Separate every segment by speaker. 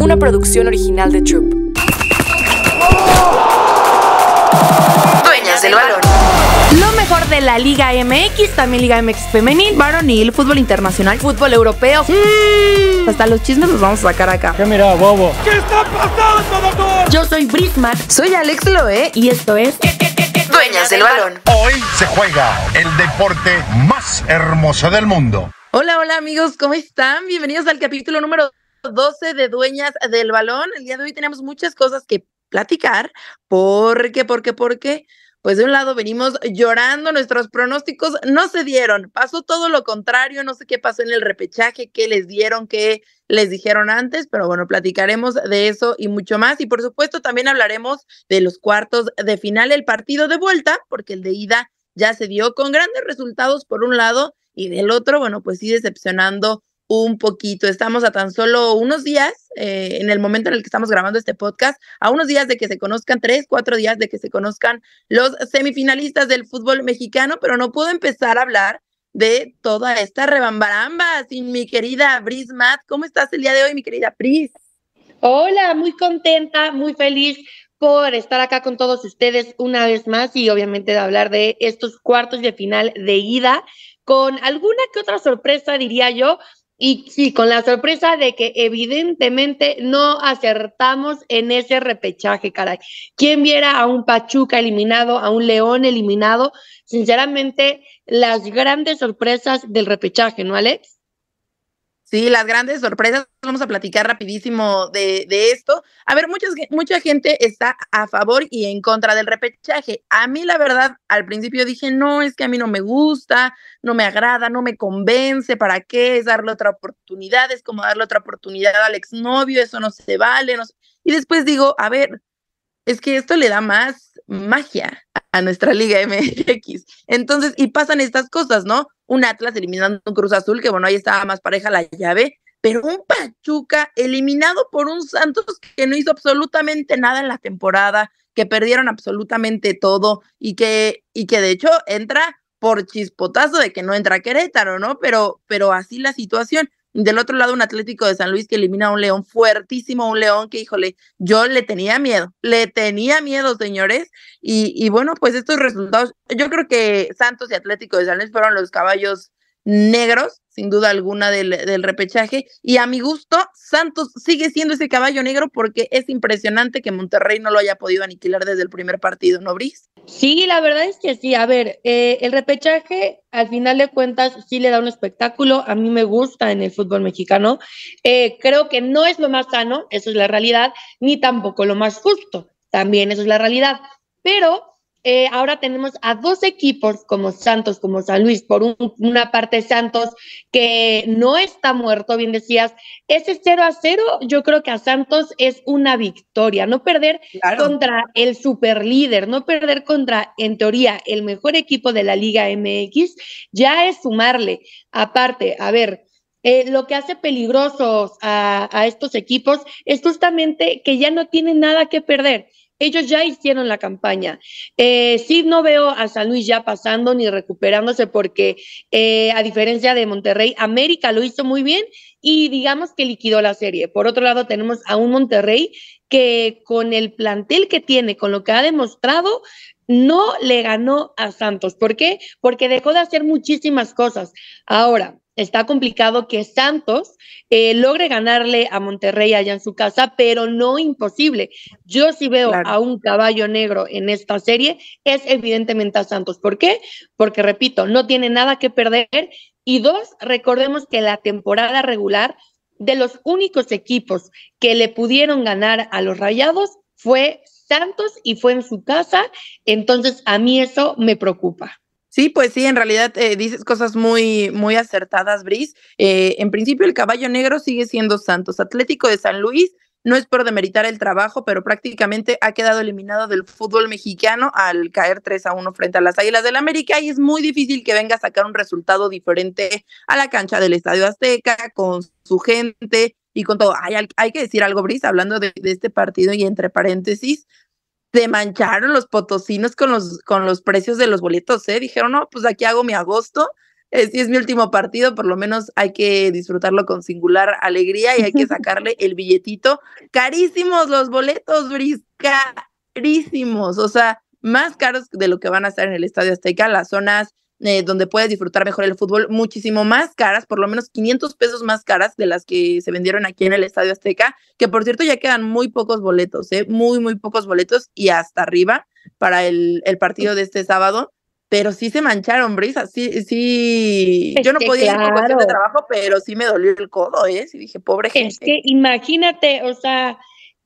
Speaker 1: una producción original de Troop. Dueñas del balón. Lo mejor de la Liga MX, también Liga MX femenil, varonil, fútbol internacional, fútbol europeo. Mm. Hasta los chismes los vamos a sacar
Speaker 2: acá. ¿Qué mira, bobo? ¿Qué está
Speaker 1: pasando, doctor?
Speaker 2: Yo soy Brisman. Soy Alex Loé y esto es... Dueñas del balón. Hoy se juega el deporte más hermoso del mundo. Hola, hola amigos, ¿cómo están? Bienvenidos al capítulo número 12 de Dueñas del Balón. El día de hoy tenemos muchas cosas que platicar. ¿por qué, por porque Pues de un lado venimos llorando, nuestros pronósticos no se dieron, pasó todo lo contrario, no sé qué pasó en el repechaje, qué les dieron, qué les dijeron antes, pero bueno, platicaremos de eso y mucho más. Y por supuesto también hablaremos de los cuartos de final, el partido de vuelta, porque el de ida ya se dio con grandes resultados por un lado y del otro, bueno, pues sí decepcionando un poquito. Estamos a tan solo unos días, eh, en el momento en el que estamos grabando este podcast, a unos días de que se conozcan, tres, cuatro días de que se conozcan los semifinalistas del fútbol mexicano, pero no puedo empezar a hablar de toda esta rebambaramba sin mi querida Bris Matt. ¿Cómo estás el día de hoy, mi querida
Speaker 1: Briz Hola, muy contenta, muy feliz por estar acá con todos ustedes una vez más y obviamente de hablar de estos cuartos de final de ida con alguna que otra sorpresa, diría yo, y sí, con la sorpresa de que evidentemente no acertamos en ese repechaje, caray. ¿Quién viera a un Pachuca eliminado, a un León eliminado? Sinceramente, las grandes sorpresas del repechaje, ¿no, Alex? Sí, las grandes sorpresas. Vamos a platicar
Speaker 2: rapidísimo de, de esto. A ver, muchas, mucha gente está a favor y en contra del repechaje. A mí, la verdad, al principio dije, no, es que a mí no me gusta, no me agrada, no me convence, ¿para qué? Es darle otra oportunidad, es como darle otra oportunidad al exnovio, eso no se vale. Y después digo, a ver, es que esto le da más magia a nuestra Liga MX. Entonces, y pasan estas cosas, ¿no? Un Atlas eliminando un Cruz Azul, que bueno, ahí estaba más pareja la llave, pero un Pachuca eliminado por un Santos que no hizo absolutamente nada en la temporada, que perdieron absolutamente todo y que, y que de hecho entra por chispotazo de que no entra Querétaro, ¿no? Pero, pero así la situación. Del otro lado, un Atlético de San Luis que elimina a un León fuertísimo, un León que, híjole, yo le tenía miedo, le tenía miedo, señores. Y, y bueno, pues estos resultados, yo creo que Santos y Atlético de San Luis fueron los caballos negros, sin duda alguna, del, repechaje. Y a mi gusto, Santos sigue siendo ese caballo negro porque es impresionante que Monterrey no lo haya podido aniquilar desde el primer partido,
Speaker 1: ¿no, Sí, la verdad es que sí. A ver, eh, el repechaje, al final de cuentas, sí le da un espectáculo. A mí me gusta en el fútbol mexicano. Eh, creo que no es lo más sano, eso es la realidad, ni tampoco lo más justo. También eso es la realidad. Pero eh, ahora tenemos a dos equipos como Santos, como San Luis, por una parte Santos que no está muerto, bien decías, ese 0 a 0 yo creo que a Santos es una victoria, no perder contra el superlíder, no perder contra, en teoría, el mejor equipo de la Liga MX, ya es sumarle. Aparte, a ver, eh, lo que hace peligrosos a, estos equipos es justamente que ya no tienen nada que perder ellos ya hicieron la campaña. Eh, sí, no veo a San Luis ya pasando ni recuperándose porque, eh, a diferencia de Monterrey, América lo hizo muy bien y digamos que liquidó la serie. Por otro lado, tenemos a un Monterrey que con el plantel que tiene, con lo que ha demostrado, no le ganó a Santos. ¿Por qué? Porque dejó de hacer muchísimas cosas. Ahora, está complicado que Santos eh, logre ganarle a Monterrey allá en su casa, pero no imposible. Yo sí veo a un caballo negro en esta serie, es evidentemente a Santos. ¿Por qué? Porque, repito, no tiene nada que perder. Y dos, recordemos que la temporada regular de los únicos equipos que le pudieron ganar a los Rayados fue Santos y fue en su casa. Entonces, a mí eso me preocupa.
Speaker 2: Sí, pues sí, en realidad eh, dices cosas muy, muy acertadas, Brice. Eh, en principio, el caballo negro sigue siendo Santos. Atlético de San Luis, no es por demeritar el trabajo, pero prácticamente ha quedado eliminado del fútbol mexicano al caer 3 a 1 frente a las Águilas del América y es muy difícil que venga a sacar un resultado diferente a la cancha del Estadio Azteca, con su gente y con todo. Hay, hay que decir algo, Brice, hablando de este partido y entre paréntesis, se mancharon los potosinos con los, con los precios de los boletos, ¿eh? Dijeron, no, pues aquí hago mi agosto. si es mi último partido, por lo menos hay que disfrutarlo con singular alegría y hay que sacarle el billetito. Carísimos los boletos, Bris, carísimos. O sea, más caros de lo que van a estar en el Estadio Azteca, las zonas eh, donde puedes disfrutar mejor el fútbol, muchísimo más caras, por lo menos 500 pesos más caras de las que se vendieron aquí en el Estadio Azteca, que por cierto ya quedan muy pocos boletos, ¿eh? muy, muy pocos boletos y hasta arriba para el, el partido de este sábado pero sí se mancharon, Brisa, sí, sí, yo no podía ir de trabajo, pero sí me dolió el codo, ¿eh? Y dije, pobre gente. Es que
Speaker 1: imagínate, o sea,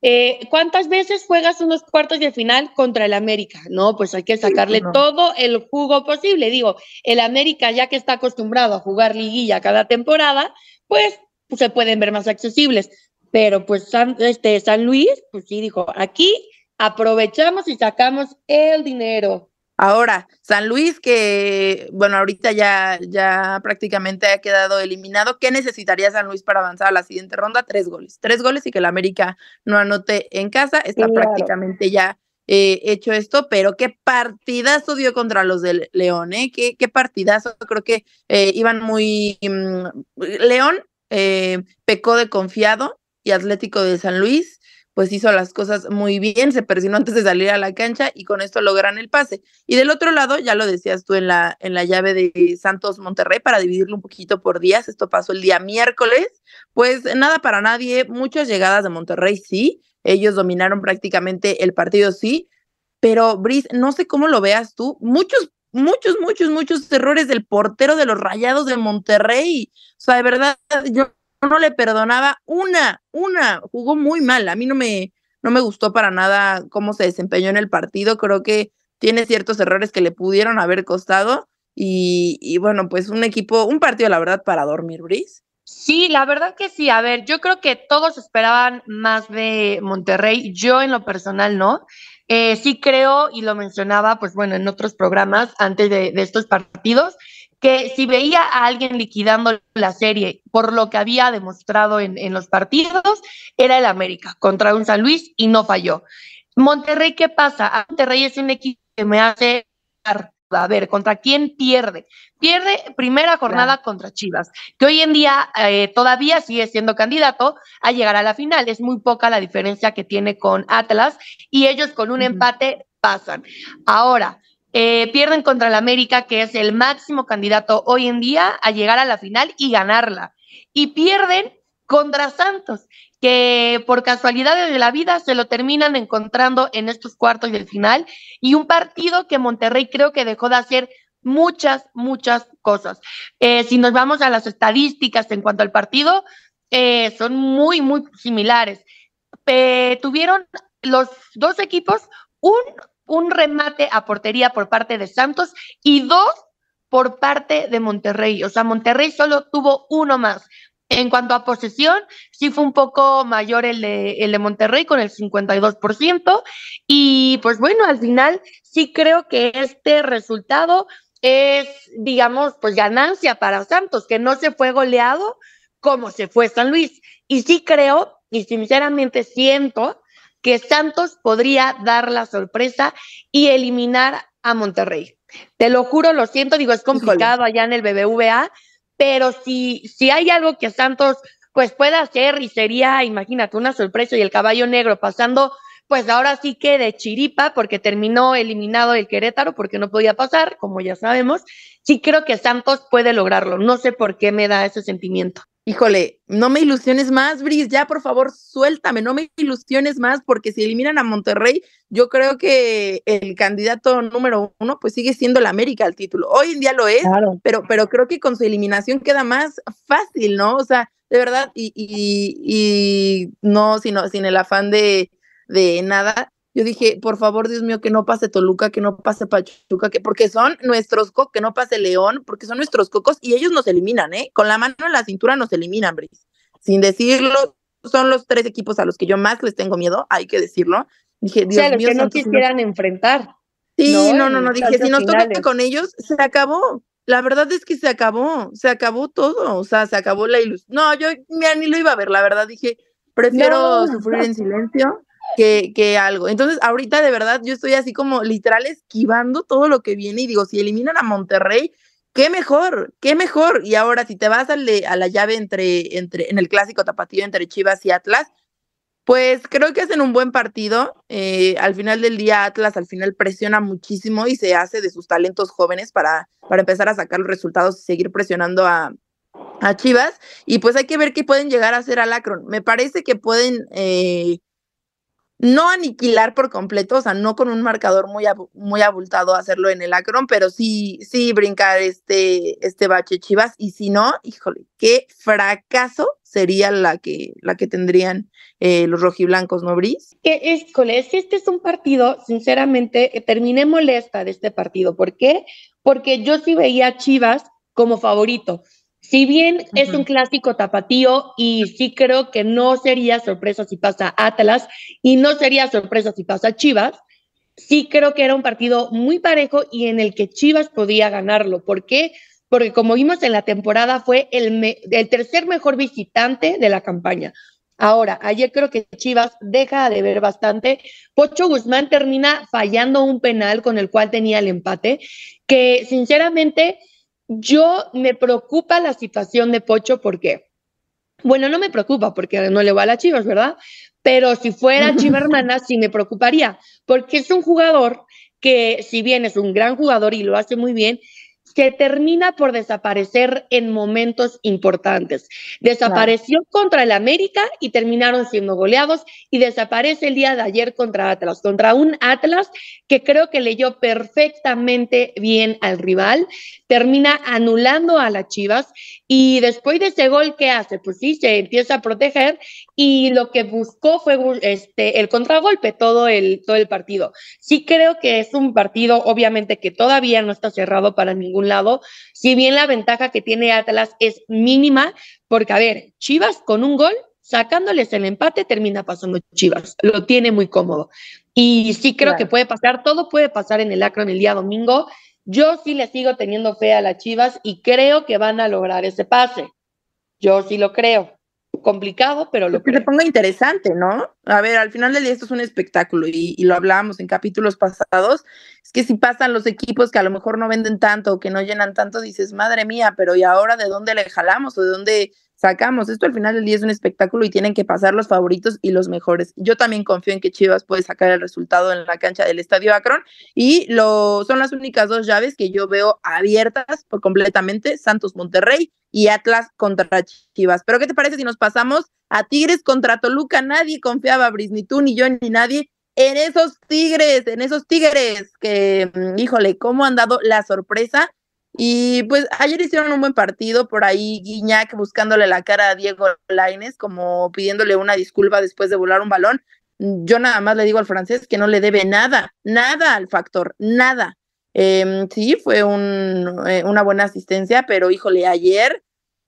Speaker 1: eh, ¿Cuántas veces juegas unos cuartos de final contra el América? No, pues hay que sacarle todo el jugo posible. Digo, el América ya que está acostumbrado a jugar liguilla cada temporada, pues, pues se pueden ver más accesibles. Pero pues este, San Luis, pues sí dijo, aquí aprovechamos y sacamos el dinero. Ahora, San Luis, que bueno, ahorita ya, ya
Speaker 2: prácticamente ha quedado eliminado, ¿qué necesitaría San Luis para avanzar a la siguiente ronda? Tres goles. Tres goles y que el América no anote en casa. Está prácticamente ya eh, hecho esto, pero qué partidazo dio contra los del León, ¿eh? Qué, qué partidazo. Creo que eh, iban muy... Mm, León eh, pecó de confiado y Atlético de San Luis pues hizo las cosas muy bien, se persinó antes de salir a la cancha y con esto logran el pase. Y del otro lado, ya lo decías tú en la, en la llave de Santos Monterrey, para dividirlo un poquito por días, esto pasó el día miércoles, pues nada para nadie, muchas llegadas de Monterrey, sí, ellos dominaron prácticamente el partido, sí, pero Brice, no sé cómo lo veas tú, muchos muchos, muchos, muchos errores del portero de los Rayados de Monterrey. O sea, de verdad, yo no le perdonaba una, una, jugó muy mal. A mí no me, no me gustó para nada cómo se desempeñó en el partido. Creo que tiene ciertos errores que le pudieron haber costado. Y, y bueno, pues un equipo, un partido, la verdad, para dormir, Brice.
Speaker 1: Sí, la verdad que sí. A ver, yo creo que todos esperaban más de Monterrey. Yo en lo personal no. Eh, sí creo, y lo mencionaba, pues bueno, en otros programas antes de estos partidos, que si veía a alguien liquidando la serie por lo que había demostrado en, los partidos, era el América contra un San Luis y no falló. Monterrey, ¿qué pasa? Ah, Monterrey es un equipo que me hace a ver, ¿contra quién pierde? Pierde primera jornada contra Chivas, que hoy en día eh, todavía sigue siendo candidato a llegar a la final. Es muy poca la diferencia que tiene con Atlas y ellos con un empate pasan. Ahora, eh, pierden contra el América, que es el máximo candidato hoy en día a llegar a la final y ganarla. Y pierden contra Santos, que por casualidades de la vida se lo terminan encontrando en estos cuartos del final. Y un partido que Monterrey creo que dejó de hacer muchas, muchas cosas. Eh, si nos vamos a las estadísticas en cuanto al partido, eh, son muy, muy similares. tuvieron los dos equipos un un remate a portería por parte de Santos y dos por parte de Monterrey. O sea, Monterrey solo tuvo uno más. En cuanto a posesión, sí fue un poco mayor el de, Monterrey con el 52%. Y pues bueno, al final sí creo que este resultado es, digamos, pues ganancia para Santos, que no se fue goleado como se fue San Luis. Y sí creo, y sinceramente siento que Santos podría dar la sorpresa y eliminar a Monterrey. Te lo juro, lo siento, digo, es complicado allá en el BBVA, pero si, si hay algo que Santos pues pueda hacer y sería, imagínate, una sorpresa y el caballo negro pasando, pues ahora sí que de chiripa, porque terminó eliminado el Querétaro porque no podía pasar, como ya sabemos, sí creo que Santos puede lograrlo, no sé por qué me da ese sentimiento. Híjole, no me ilusiones más, Bris, ya por favor
Speaker 2: suéltame, no me ilusiones más, porque si eliminan a Monterrey, yo creo que el candidato número uno pues sigue siendo la América al título. Hoy en día lo es, pero, pero creo que con su eliminación queda más fácil, ¿no? O sea, de verdad, y, y, y no, sino, sin el afán de, de nada, yo dije, por favor, Dios mío, que no pase Toluca, que no pase Pachuca, que porque son nuestros cocos, que no pase León, porque son nuestros cocos y ellos nos eliminan, ¿eh? Con la mano en la cintura nos eliminan, Brice. Sin decirlo, son los tres equipos a los que yo más les tengo miedo, hay que decirlo. Dije, Dios mío, que no quisieran
Speaker 1: enfrentar.
Speaker 2: Sí, no, no, no, dije, si nos toca con ellos, se acabó. La verdad es que se acabó, se acabó todo, o sea, se acabó la ilusión. No, yo ni lo iba a ver, la verdad dije, prefiero sufrir en silencio que, algo. Entonces, ahorita de verdad yo estoy así como literal esquivando todo lo que viene y digo, si eliminan a Monterrey, qué mejor, qué mejor. Y ahora, si te vas a, a la llave entre, entre, en el clásico tapatío entre Chivas y Atlas, pues creo que hacen un buen partido. Eh, al final del día, Atlas al final presiona muchísimo y se hace de sus talentos jóvenes para, para empezar a sacar los resultados y seguir presionando a, Chivas. Y pues hay que ver qué pueden llegar a hacer alacron Me parece que pueden eh, no aniquilar por completo, o sea, no con un marcador muy, muy abultado hacerlo en el Acron, pero sí, sí brincar este, este bache Chivas. Y si no, híjole, qué fracaso sería la que, la que tendrían eh, los rojiblancos, ¿no, Bris?
Speaker 1: Que, híjole, si este es un partido, sinceramente, terminé molesta de este partido. ¿Por qué? Porque yo sí veía a Chivas como favorito. Si bien es un clásico tapatío y sí creo que no sería sorpresa si pasa Atlas y no sería sorpresa si pasa Chivas, sí creo que era un partido muy parejo y en el que Chivas podía ganarlo. ¿Por qué? Porque como vimos en la temporada fue el, el tercer mejor visitante de la campaña. Ahora, ayer creo que Chivas deja de ver bastante. Pocho Guzmán termina fallando un penal con el cual tenía el empate, que sinceramente yo me preocupa la situación de Pocho porque, bueno, no me preocupa porque no le va a la Chivas, ¿verdad? Pero si fuera Chiva hermana, sí me preocuparía, porque es un jugador que si bien es un gran jugador y lo hace muy bien, que termina por desaparecer en momentos importantes. Desapareció contra el América y terminaron siendo goleados y desaparece el día de ayer contra Atlas, contra un Atlas que creo que leyó perfectamente bien al rival, termina anulando a las Chivas y después de ese gol, ¿qué hace? Pues sí, se empieza a proteger y lo que buscó fue este, el contragolpe todo el, todo el partido. Sí creo que es un partido, obviamente, que todavía no está cerrado para ningún lado. Si bien la ventaja que tiene Atlas es mínima, porque a ver, Chivas con un gol, sacándoles el empate, termina pasando Chivas. Lo tiene muy cómodo. Y sí creo que puede pasar, todo puede pasar en el en el día domingo. Yo sí le sigo teniendo fe a las Chivas y creo que van a lograr ese pase. Yo sí lo creo complicado, pero lo que le ponga interesante,
Speaker 2: ¿no? A ver, al final del día esto es un espectáculo y, lo hablábamos en capítulos pasados, es que si pasan los equipos que a lo mejor no venden tanto o que no llenan tanto, dices, madre mía, pero ¿y ahora de dónde le jalamos o de dónde sacamos. Esto al final del día es un espectáculo y tienen que pasar los favoritos y los mejores. Yo también confío en que Chivas puede sacar el resultado en la cancha del Estadio Akron y lo, son las únicas dos llaves que yo veo abiertas por completamente Santos Monterrey y Atlas contra Chivas. Pero ¿qué te parece si nos pasamos a Tigres contra Toluca? Nadie confiaba, Bris, ni tú, ni yo, ni nadie. En esos Tigres, en esos Tigres que, mm, híjole, cómo han dado la sorpresa y pues ayer hicieron un buen partido, por ahí Guiñac buscándole la cara a Diego Laines, como pidiéndole una disculpa después de volar un balón. Mm, yo nada más le digo al francés que no le debe nada, nada al factor, nada. Em, sí, fue eh, una buena asistencia, pero híjole, ayer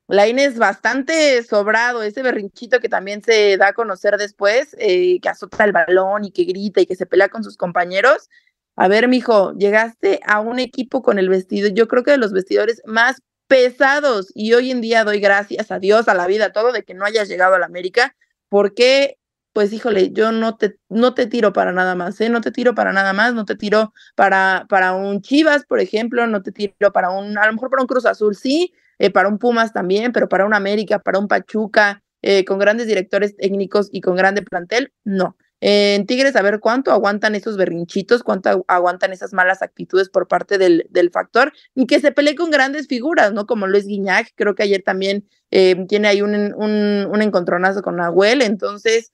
Speaker 2: Laines bastante sobrado, ese berrinchito que también se da a conocer después, eh, que azota el balón y que grita y que se pelea con sus compañeros. A ver, mijo, llegaste a un equipo con el vestido, yo creo que de los vestidores más pesados, y hoy en día doy gracias a Dios, a la vida, a todo, de que no hayas llegado a la América, porque, pues, híjole, yo no te, no te tiro para nada más, ¿eh? No te tiro para nada más, no te tiro para, para un Chivas, por ejemplo, no te tiro para un, a lo mejor para un Cruz Azul, sí, eh, para un Pumas también, pero para un América, para un Pachuca, eh, con grandes directores técnicos y con grande plantel, no en Tigres, a ver cuánto aguantan esos berrinchitos, cuánto aguantan esas malas actitudes por parte del, del factor y que se pelee con grandes figuras, ¿no? Como Luis Guiñac, creo que ayer también em, tiene ahí un, un, encontronazo con Nahuel, entonces,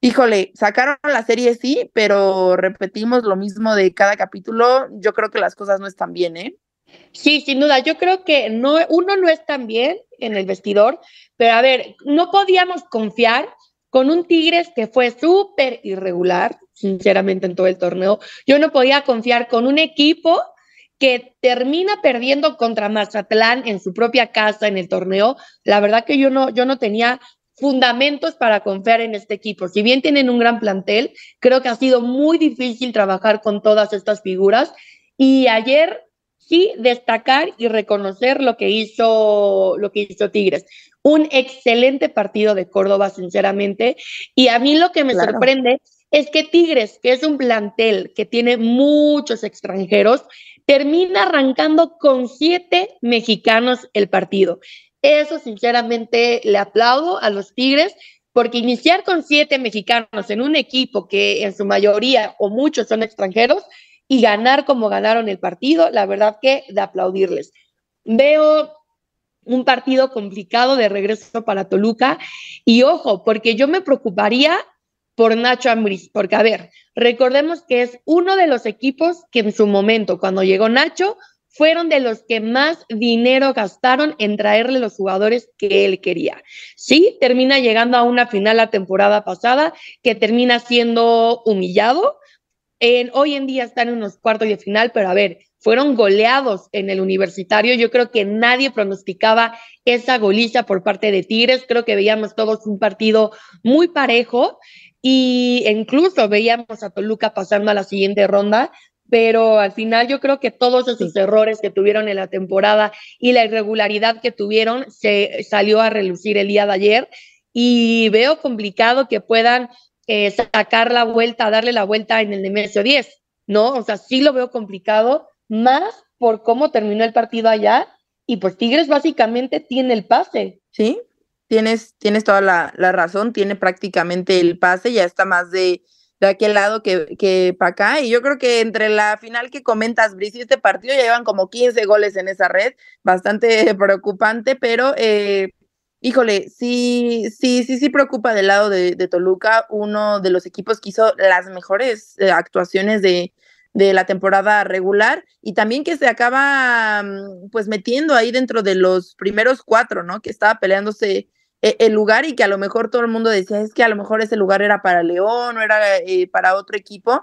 Speaker 2: híjole, sacaron la serie sí, pero repetimos lo mismo de cada capítulo, yo creo que las cosas no están bien, ¿eh?
Speaker 1: Sí, sin duda, yo creo que no, uno no es tan bien en el vestidor, pero a ver, no podíamos confiar con un Tigres que fue súper irregular, sinceramente, en todo el torneo. Yo no podía confiar con un equipo que termina perdiendo contra Mazatlán en su propia casa en el torneo. La verdad que yo no, yo no tenía fundamentos para confiar en este equipo. Si bien tienen un gran plantel, creo que ha sido muy difícil trabajar con todas estas figuras. Y ayer sí destacar y reconocer lo que hizo, lo que hizo Tigres. Un excelente partido de Córdoba, sinceramente. Y a mí lo que me sorprende es que Tigres, que es un plantel que tiene muchos extranjeros, termina arrancando con siete mexicanos el partido. Eso sinceramente le aplaudo a los Tigres, porque iniciar con siete mexicanos en un equipo que en su mayoría o muchos son extranjeros y ganar como ganaron el partido, la verdad que de aplaudirles. Veo un partido complicado de regreso para Toluca. Y ojo, porque yo me preocuparía por Nacho Ambriz, porque a ver, recordemos que es uno de los equipos que en su momento, cuando llegó Nacho, fueron de los que más dinero gastaron en traerle los jugadores que él quería. Sí, termina llegando a una final la temporada pasada, que termina siendo humillado. En, hoy en día están en unos cuartos de final, pero a ver, fueron goleados en el universitario. Yo creo que nadie pronosticaba esa goliza por parte de Tigres. Creo que veíamos todos un partido muy parejo y incluso veíamos a Toluca pasando a la siguiente ronda. Pero al final yo creo que todos esos errores que tuvieron en la temporada y la irregularidad que tuvieron se salió a relucir el día de ayer y veo complicado que puedan eh, sacar la vuelta, darle la vuelta en el de Nemesio 10, ¿no? O sea, sí lo veo complicado más por cómo terminó el partido allá. Y pues Tigres básicamente tiene el pase. Sí,
Speaker 2: tienes, tienes toda la, razón, tiene prácticamente el pase, ya está más de, de aquel lado que, que para acá. Y yo creo que entre la final que comentas, Brice, y este partido ya llevan como 15 goles en esa red, bastante preocupante, pero eh, híjole, sí, sí, sí, sí preocupa del lado de, de, Toluca, uno de los equipos que hizo las mejores eh, actuaciones de, de la temporada regular y también que se acaba mm, pues metiendo ahí dentro de los primeros cuatro, ¿no? Que estaba peleándose e-, el lugar y que a lo mejor todo el mundo decía es que a lo mejor ese lugar era para León o era eh, para otro equipo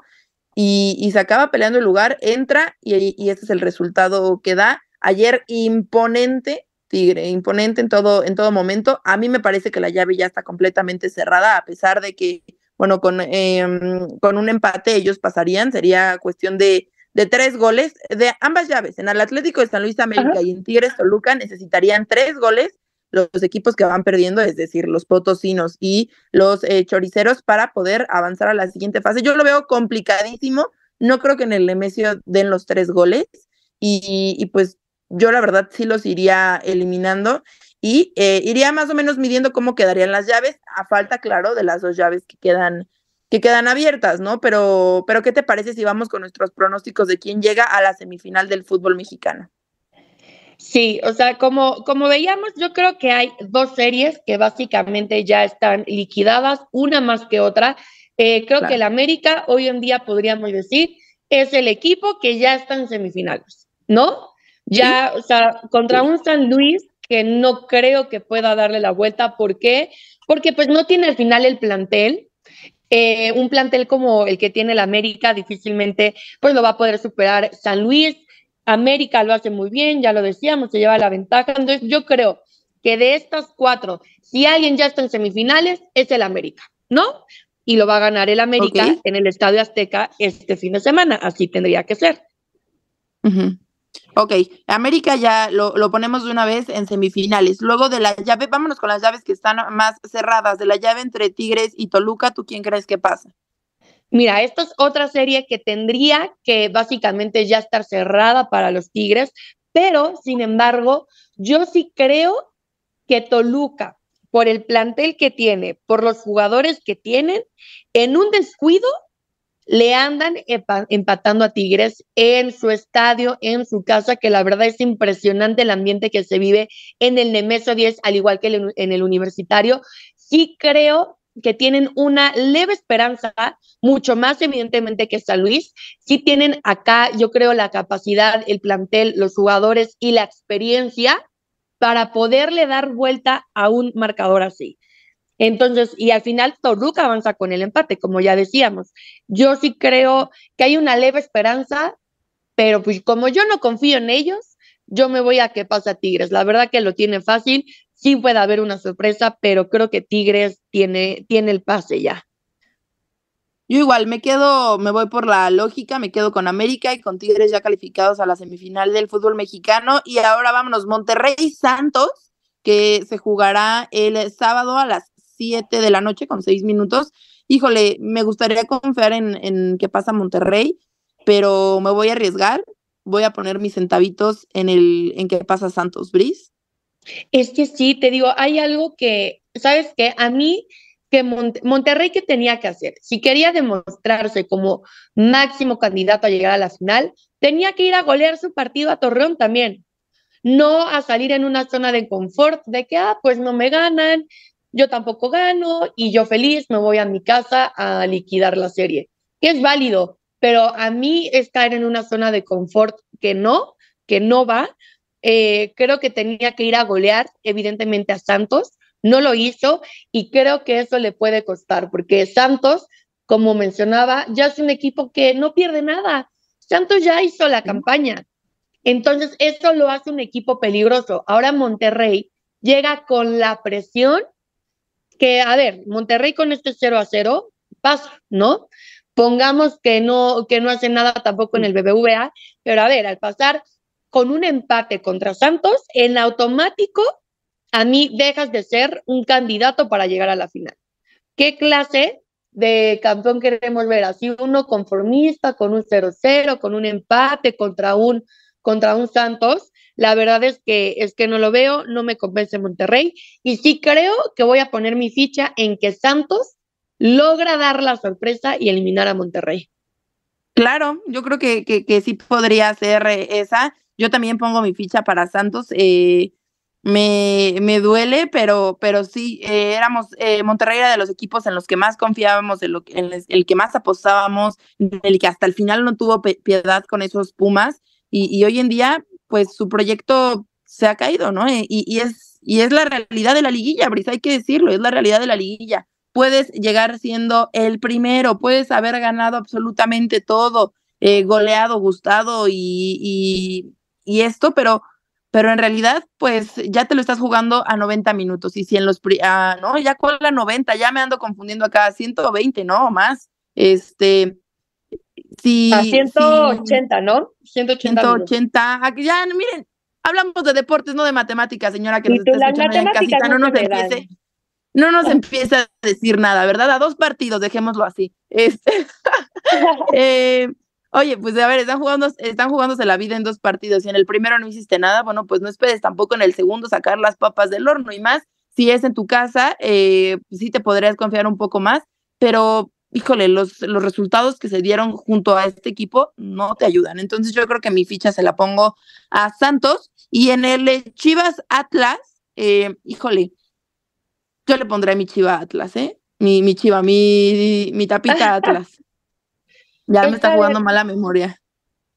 Speaker 2: y, se acaba peleando el lugar, entra y, y ese es el resultado que da. Ayer imponente Tigre, imponente en todo, en todo momento. A mí me parece que la llave ya está completamente cerrada, a pesar de que bueno, con, em, con un empate ellos pasarían, sería cuestión de, de tres goles de ambas llaves. En el Atlético de San Luis América y en Tigres Toluca necesitarían tres goles los equipos que van perdiendo, es decir, los potosinos y los eh, choriceros para poder avanzar a la siguiente fase. Yo lo veo complicadísimo, no creo que en el Nemesio den los tres goles y, y pues yo la verdad sí los iría eliminando y eh, iría más o menos midiendo cómo quedarían las llaves, a falta, claro, de las dos llaves que quedan, que quedan abiertas, ¿no? Pero, pero, ¿qué te parece si vamos con nuestros pronósticos de quién llega a la semifinal del fútbol mexicano?
Speaker 1: Sí, o sea, como, como veíamos, yo creo que hay dos series que básicamente ya están liquidadas, una más que otra. Eh, creo que el América, hoy en día podríamos decir, es el equipo que ya está en semifinales, ¿no? Ya, o sea, contra un San Luis que no creo que pueda darle la vuelta. ¿Por qué? Porque pues no tiene al final el plantel. Eh, un plantel como el que tiene el América difícilmente pues lo va a poder superar San Luis. América lo hace muy bien, ya lo decíamos, se lleva la ventaja. Entonces yo creo que de estas cuatro, si alguien ya está en semifinales, es el América, ¿no? Y lo va a ganar el América en el Estadio Azteca este fin de semana, así tendría que ser.
Speaker 2: Ok, América ya lo, ponemos de una vez
Speaker 1: en semifinales.
Speaker 2: Luego de la llave, vámonos con las llaves que están más cerradas, de la llave entre Tigres y Toluca, ¿tú quién crees que pasa?
Speaker 1: Mira, esta es otra serie que tendría que básicamente ya estar cerrada para los Tigres, pero sin embargo, yo sí creo que Toluca, por el plantel que tiene, por los jugadores que tienen, en un descuido le andan empatando a Tigres en su estadio, en su casa, que la verdad es impresionante el ambiente que se vive en el Nemesio 10, al igual que en el universitario. Sí creo que tienen una leve esperanza, mucho más evidentemente que San Luis. Sí tienen acá, yo creo, la capacidad, el plantel, los jugadores y la experiencia para poderle dar vuelta a un marcador así. Entonces, y al final Toruca avanza con el empate, como ya decíamos. Yo sí creo que hay una leve esperanza, pero pues como yo no confío en ellos, yo me voy a que pasa Tigres. La verdad que lo tiene fácil, sí puede haber una sorpresa, pero creo que Tigres tiene, tiene el pase ya.
Speaker 2: Yo igual me quedo, me voy por la lógica, me quedo con América y con Tigres ya calificados a la semifinal del fútbol mexicano. Y ahora vámonos, Monterrey Santos, que se jugará el sábado a las 7 de la noche con 6 minutos. Híjole, me gustaría confiar en, en qué pasa Monterrey, pero me voy a arriesgar. Voy a poner mis centavitos en el en qué pasa Santos Bris.
Speaker 1: Es que sí, te digo, hay algo que, ¿sabes que A mí que Monterrey que tenía que hacer, si quería demostrarse como máximo candidato a llegar a la final, tenía que ir a golear su partido a Torreón también, no a salir en una zona de confort de que, ah, pues no me ganan, yo tampoco gano y yo feliz me voy a mi casa a liquidar la serie. es válido, pero a mí es caer en una zona de confort que no, que no va. Eh, creo que tenía que ir a golear, evidentemente, a Santos. No lo hizo y creo que eso le puede costar, porque Santos, como mencionaba, ya es un equipo que no pierde nada. Santos ya hizo la campaña. Entonces, esto lo hace un equipo peligroso. Ahora Monterrey llega con la presión que, a ver, Monterrey con este 0 a 0 pasa, ¿no? Pongamos que no, que no hace nada tampoco en el BBVA, pero a ver, al pasar con un empate contra Santos, en automático, a mí dejas de ser un candidato para llegar a la final. ¿Qué clase de campeón queremos ver? Así uno conformista, con un 0-0, con un empate contra un, contra un Santos, la verdad es que, es que no lo veo, no me convence Monterrey y sí creo que voy a poner mi ficha en que Santos logra dar la sorpresa y eliminar a Monterrey. Claro, yo creo que, que, sí
Speaker 2: podría ser eh, esa. Yo también pongo mi ficha para Santos. Eh, me, me, duele, pero, pero sí, eh, éramos, Monterrey era de los equipos en los que más confiábamos, en, lo, el que más apostábamos, el que hasta el final no tuvo piedad con esos Pumas. Y, y, hoy en día pues su proyecto se ha caído, ¿no? Eh, y, es, y es la realidad de la liguilla, Brisa, hay que decirlo, es la realidad de la liguilla. Puedes llegar siendo el primero, puedes haber ganado absolutamente todo, eh, goleado, gustado y, esto, pero pero en realidad, pues ya te lo estás jugando a 90 minutos. Y si en los, ah, no, ya con la 90, ya me ando confundiendo acá, 120, no, más. Este, Sí, a 180, ¿no? 180. 180. Aquí ya, miren, hablamos de deportes, no de matemáticas, señora que nos está escuchando en casita, no, nos empiece. No nos empieza a decir nada, ¿verdad? A dos partidos, dejémoslo así. Este, eh, oye, pues a ver, están jugando, están jugándose la vida en dos partidos. y en el primero no hiciste nada, bueno, pues no esperes tampoco en el segundo sacar las papas del horno y más. Si es en tu casa, eh, pues, sí te podrías confiar un poco más, pero híjole, los, los resultados que se dieron junto a este equipo no te ayudan. Entonces yo creo que mi ficha se la pongo a Santos y en el Chivas Atlas, eh, híjole, yo le pondré mi Chiva Atlas, ¿eh? Mi, mi Chiva, mi,
Speaker 1: mi tapita Atlas. Ya me está jugando mala memoria.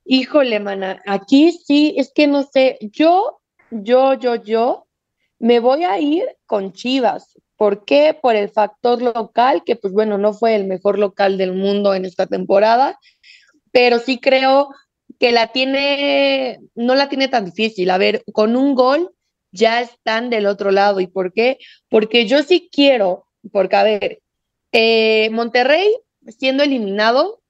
Speaker 1: Híjole, mana, aquí sí, es que no sé, yo, yo, yo, yo, me voy a ir con Chivas, ¿Por qué? Por el factor local, que pues bueno, no fue el mejor local del mundo en esta temporada, pero sí creo que la tiene, no la tiene tan difícil. A ver, con un gol ya están del otro lado. ¿Y por qué? Porque yo sí quiero, porque a ver, eh, Monterrey siendo eliminado,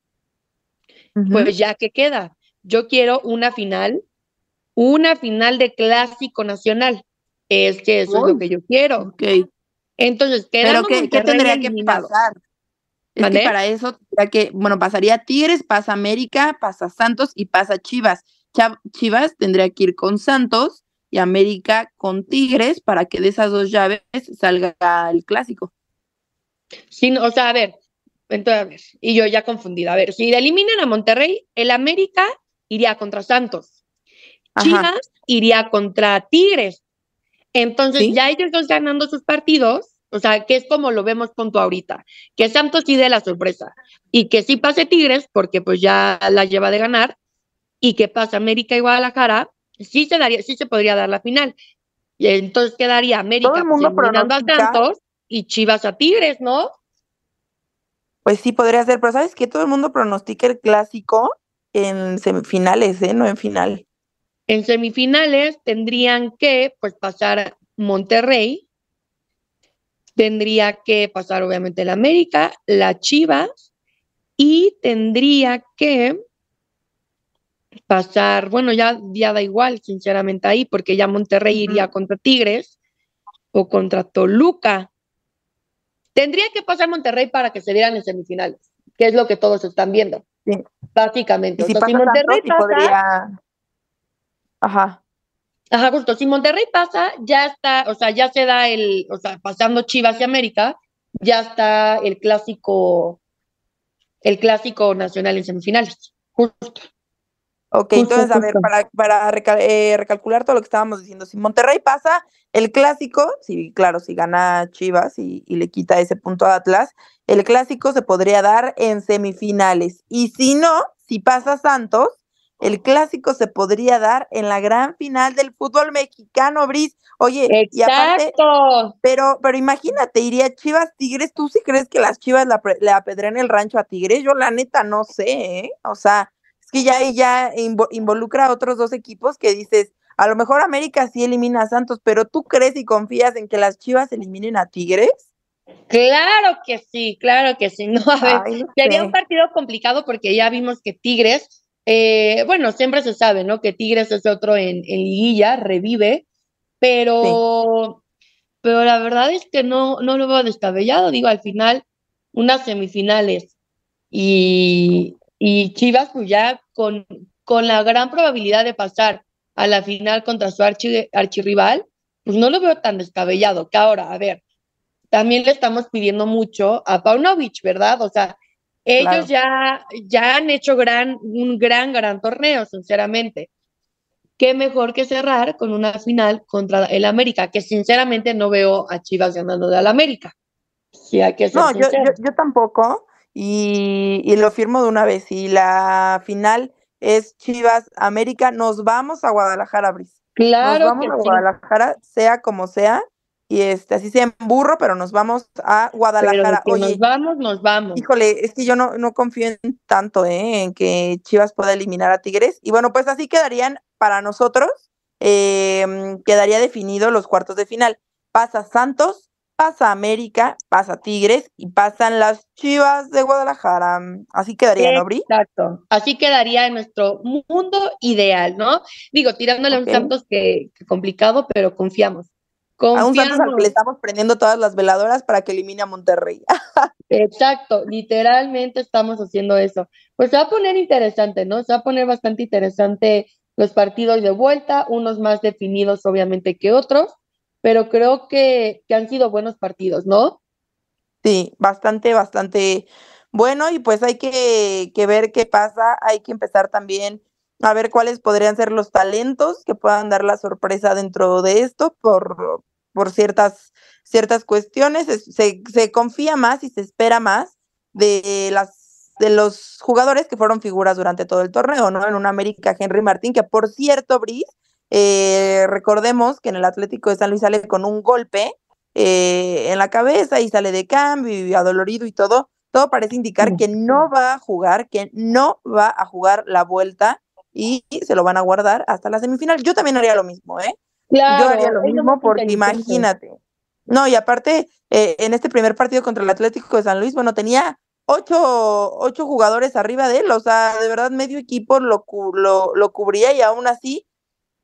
Speaker 1: pues ya que queda. Yo quiero una final, una final de clásico nacional. Es que eso es lo que yo quiero. Okay. Entonces, qué, qué tendría que pasar? para
Speaker 2: eso que, bueno, pasaría Tigres, pasa América, pasa Santos y pasa Chivas. Chivas tendría que ir con Santos y América con Tigres
Speaker 1: para que de esas dos llaves salga el clásico. Sí, o sea, a ver, entonces, a ver, y yo ya confundida. A ver, si eliminan a Monterrey, el América iría contra Santos. Chivas iría contra Tigres. Entonces, ya ellos dos ganando sus partidos, o sea, que es como lo vemos punto ahorita, que Santos sí dé la sorpresa y que sí pase Tigres, porque pues ya la lleva de ganar, y que pase América y Guadalajara, sí se, daría, sí se podría dar la final. Y entonces quedaría América ganando a Santos y Chivas a Tigres, ¿no?
Speaker 2: Pues sí, podría ser, pero sabes que todo el mundo pronostica el clásico en semifinales, ¿eh? No en final.
Speaker 1: En semifinales tendrían que pues, pasar Monterrey, tendría que pasar obviamente el América, la Chivas y tendría que pasar, bueno, ya, da igual, sinceramente ahí, porque ya Monterrey iría contra Tigres o contra Toluca. Tendría que pasar Monterrey para que se vieran en semifinales, que es lo que todos están viendo, básicamente. Si Monterrey podría... Ajá. Ajá, justo. Si Monterrey pasa, ya está, o sea, ya se da el, o sea, pasando Chivas y América, ya está el clásico, el clásico nacional en semifinales. Justo.
Speaker 2: Ok, entonces, a ver, para, eh, recalcular todo lo que estábamos diciendo, si Monterrey pasa el clásico, sí, claro, si gana Chivas y le quita ese punto a Atlas, el clásico se podría dar en semifinales. Y si no, si pasa Santos, el clásico se podría dar en la gran final del fútbol mexicano, Bris. Oye, y aparte, pero, pero imagínate, iría Chivas Tigres. ¿Tú sí crees que las Chivas le apedrean el rancho a Tigres? Yo la neta no sé, ¿eh? o sea, es que ya ya involucra a otros dos equipos que dices, a lo mejor América sí elimina a Santos, pero ¿tú crees y
Speaker 1: confías en que las Chivas eliminen a Tigres? Claro que sí, claro que sí. No, a ver, sería un partido complicado porque ya vimos que Tigres eh, bueno, siempre se sabe, ¿no? Que Tigres es otro en, en liguilla, revive, pero, pero la verdad es que no, no lo veo descabellado. Digo, al final, unas semifinales y, y Chivas, pues ya con, con la gran probabilidad de pasar a la final contra su archirrival, pues no lo veo tan descabellado. Que ahora, a ver, también le estamos pidiendo mucho a Paunovic, ¿verdad? O sea, ellos ya, ya han hecho un gran, gran torneo, sinceramente. Qué mejor que cerrar con una final contra el América, que sinceramente no veo a Chivas ganando al América. que no, yo,
Speaker 2: tampoco, y, lo firmo de una vez. Y la final es Chivas América, nos vamos a Guadalajara, Brice. Claro. Nos vamos a Guadalajara, sea como sea, y este, así sea en burro, pero nos vamos a Guadalajara. Oye, nos vamos, nos vamos. Híjole, es que yo no, confío en tanto, ¿eh? en que Chivas pueda eliminar a Tigres. Y bueno, pues así quedarían para nosotros, em, quedaría definido los cuartos de final. Pasa Santos, pasa América, pasa Tigres y pasan las Chivas
Speaker 1: de Guadalajara. Así quedaría, ¿no, Exacto. Así quedaría en nuestro mundo ideal, ¿no? Digo, tirándole a un Santos que, que, complicado, pero confiamos. A un le
Speaker 2: estamos prendiendo todas las veladoras para que elimine a Monterrey.
Speaker 1: Exacto, literalmente estamos haciendo eso. Pues se va a poner interesante, ¿no? Se va a poner bastante interesante los partidos de vuelta, unos más definidos obviamente que otros, pero creo que, que han sido buenos partidos, ¿no? Sí, bastante, bastante
Speaker 2: bueno y pues hay que, que, ver qué pasa, hay que empezar también a ver cuáles podrían ser los talentos que puedan dar la sorpresa dentro de esto por, por ciertas, ciertas cuestiones, se, confía más y se espera más de las de los jugadores que fueron figuras durante todo el torneo, ¿no? En una América, Henry Martín, que por cierto, Brice, eh, recordemos que en el Atlético de San Luis sale con un golpe eh, en la cabeza y sale de cambio y adolorido y todo. Todo parece indicar que no va a jugar, que no va a jugar la vuelta y se lo van a guardar hasta la semifinal. Yo también haría lo mismo, ¿eh?
Speaker 1: yo haría lo mismo porque imagínate.
Speaker 2: No, y aparte, eh, en este primer partido contra el Atlético de San Luis, bueno, tenía ocho, ocho jugadores arriba de él, o sea, de verdad medio equipo lo, lo, cubría y aún así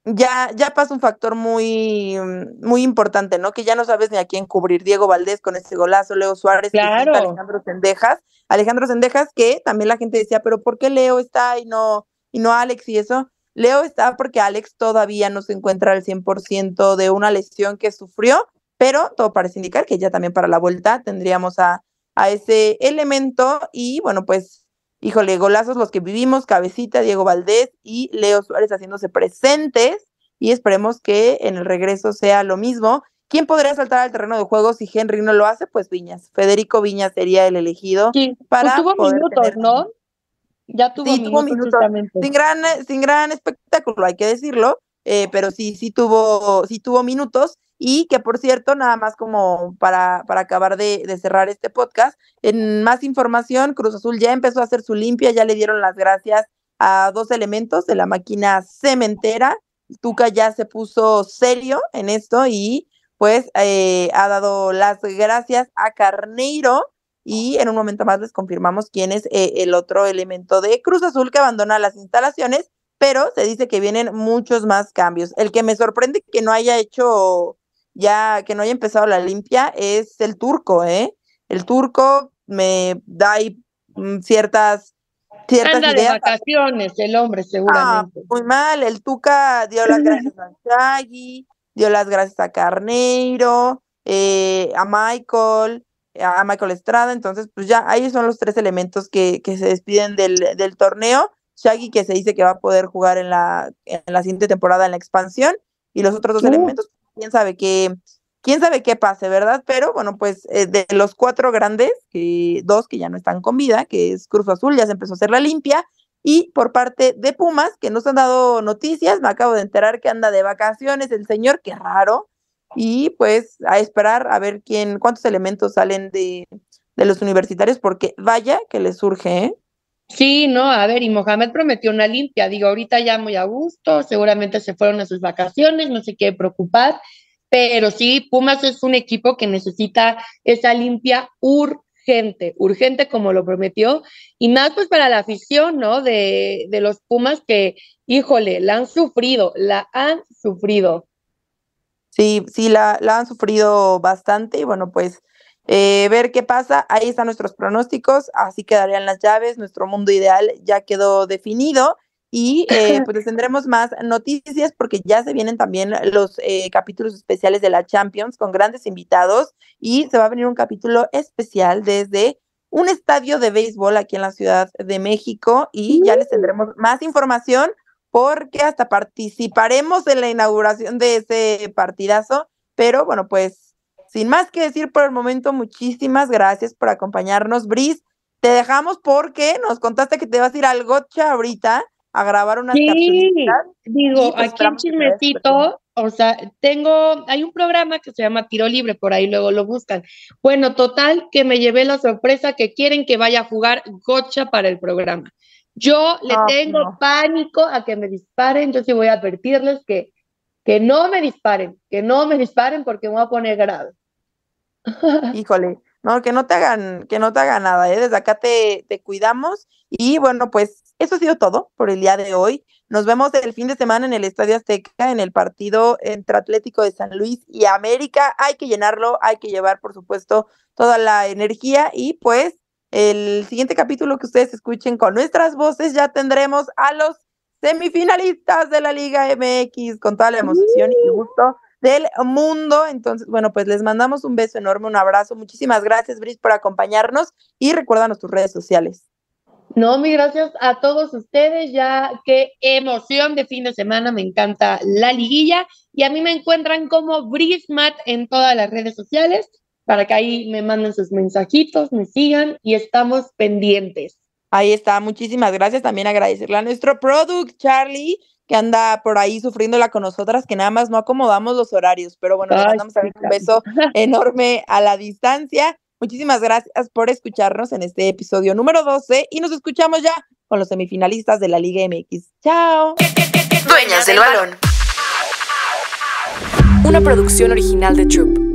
Speaker 2: ya, ya pasa un factor muy, muy importante, ¿no? Que ya no sabes ni a quién cubrir. Diego Valdés con ese golazo, Leo Suárez, Alejandro Sendejas. Alejandro Sendejas, que también la gente decía, pero ¿por qué Leo está y no, y no Alex y eso? Leo está porque Alex todavía no se encuentra al 100% de una lesión que sufrió, pero todo parece indicar que ya también para la vuelta tendríamos a, a ese elemento y bueno, pues híjole, golazos los que vivimos, Cabecita, Diego Valdés y Leo Suárez haciéndose presentes y esperemos que en el regreso sea lo mismo. ¿Quién podría saltar al terreno de juego si Henry no lo hace? Pues Viñas. Federico Viñas sería el elegido. Sí, pues para ¿no? Ya tuvo, minutos, Sin gran, sin gran espectáculo, hay que decirlo, eh, pero sí, sí tuvo, sí tuvo minutos. Y que por cierto, nada más como para, para acabar de, de, cerrar este podcast, en más información, Cruz Azul ya empezó a hacer su limpia, ya le dieron las gracias a dos elementos de la máquina cementera. Tuca ya se puso serio en esto y pues eh, ha dado las gracias a Carneiro, y en un momento más les confirmamos quién es eh, el otro elemento de Cruz Azul que abandona las instalaciones, pero se dice que vienen muchos más cambios. El que me sorprende que no haya hecho ya, que no haya empezado la limpia es el turco, ¿eh? El turco me da mm, ciertas...
Speaker 1: ciertas vacaciones el hombre seguramente.
Speaker 2: Ah, muy mal, el Tuca dio las gracias a Shaggy, dio las gracias a Carneiro, eh, a Michael, a Michael Estrada, entonces pues ya ahí son los tres elementos que, que se despiden del, torneo. Shaggy que se dice que va a poder jugar en la, la siguiente temporada en la expansión y los otros dos elementos, quién sabe qué, quién sabe qué pase, ¿verdad? Pero bueno, pues eh, de los cuatro grandes, dos que ya no están con vida, que es Cruz Azul, ya se empezó a hacer la limpia, y por parte de Pumas, que nos han dado noticias, me acabo de enterar que anda de vacaciones el señor, qué raro, y pues a esperar a ver quién, cuántos elementos salen de, de los universitarios, porque vaya que les surge, ¿eh?
Speaker 1: Sí, no, a ver, y Mohamed prometió una limpia, digo, ahorita ya muy a gusto, seguramente se fueron a sus vacaciones, no se quiere preocupar, pero sí, Pumas es un equipo que necesita esa limpia urgente, urgente como lo prometió, y más pues para la afición, ¿no? De, de los Pumas que, híjole, la han sufrido, la han sufrido
Speaker 2: sí, sí la, han sufrido bastante y bueno, pues eh, ver qué pasa. Ahí están nuestros pronósticos, así quedarían las llaves, nuestro mundo ideal ya quedó definido y eh, pues tendremos más noticias porque ya se vienen también los eh, capítulos especiales de la Champions con grandes invitados y se va a venir un capítulo especial desde un estadio de béisbol aquí en la Ciudad de México y ya les uh. tendremos más información porque hasta participaremos en la inauguración de ese partidazo. Pero bueno, pues sin más que decir por el momento, muchísimas gracias por acompañarnos, Bris. Te dejamos porque nos contaste que te vas a ir al Gotcha ahorita a grabar una... sí,
Speaker 1: Digo, pues, aquí en Chismecito, o sea, tengo, hay un programa que se llama Tiro Libre, por ahí luego lo buscan. Bueno, total, que me llevé la sorpresa que quieren que vaya a jugar Gotcha para el programa. Yo le ah, tengo pánico a que me disparen, yo sí voy a advertirles que, que no me disparen, que no me disparen porque me voy a poner grave.
Speaker 2: Híjole, no, que no te hagan, que no te hagan nada, ¿eh? desde acá te, te cuidamos y bueno, pues eso ha sido todo por el día de hoy. Nos vemos el fin de semana en el Estadio Azteca, en el partido entre Atlético de San Luis y América. Hay que llenarlo, hay que llevar, por supuesto, toda la energía y pues el siguiente capítulo que ustedes escuchen con nuestras voces ya tendremos a los semifinalistas de la Liga MX con toda la emoción y uh. gusto del mundo. Entonces, bueno, pues les mandamos un beso enorme, un abrazo. Muchísimas gracias, Brice, por acompañarnos y recuérdanos tus redes sociales.
Speaker 1: No, mi gracias a todos ustedes. Ya qué emoción de fin de semana. Me encanta la liguilla. Y a mí me encuentran como Matt en todas las redes sociales para que ahí me manden sus mensajitos, me sigan y estamos
Speaker 2: pendientes. Ahí está, muchísimas gracias. También agradecerle a nuestro product, Charlie, que anda por ahí sufriéndola con nosotras, que nada más no acomodamos los horarios, pero bueno, le mandamos un beso enorme a la distancia. Muchísimas gracias por escucharnos en este episodio número 12 y nos escuchamos ya con los semifinalistas de la Liga MX. Chao.
Speaker 1: Dueñas del balón. Una producción original de Troop.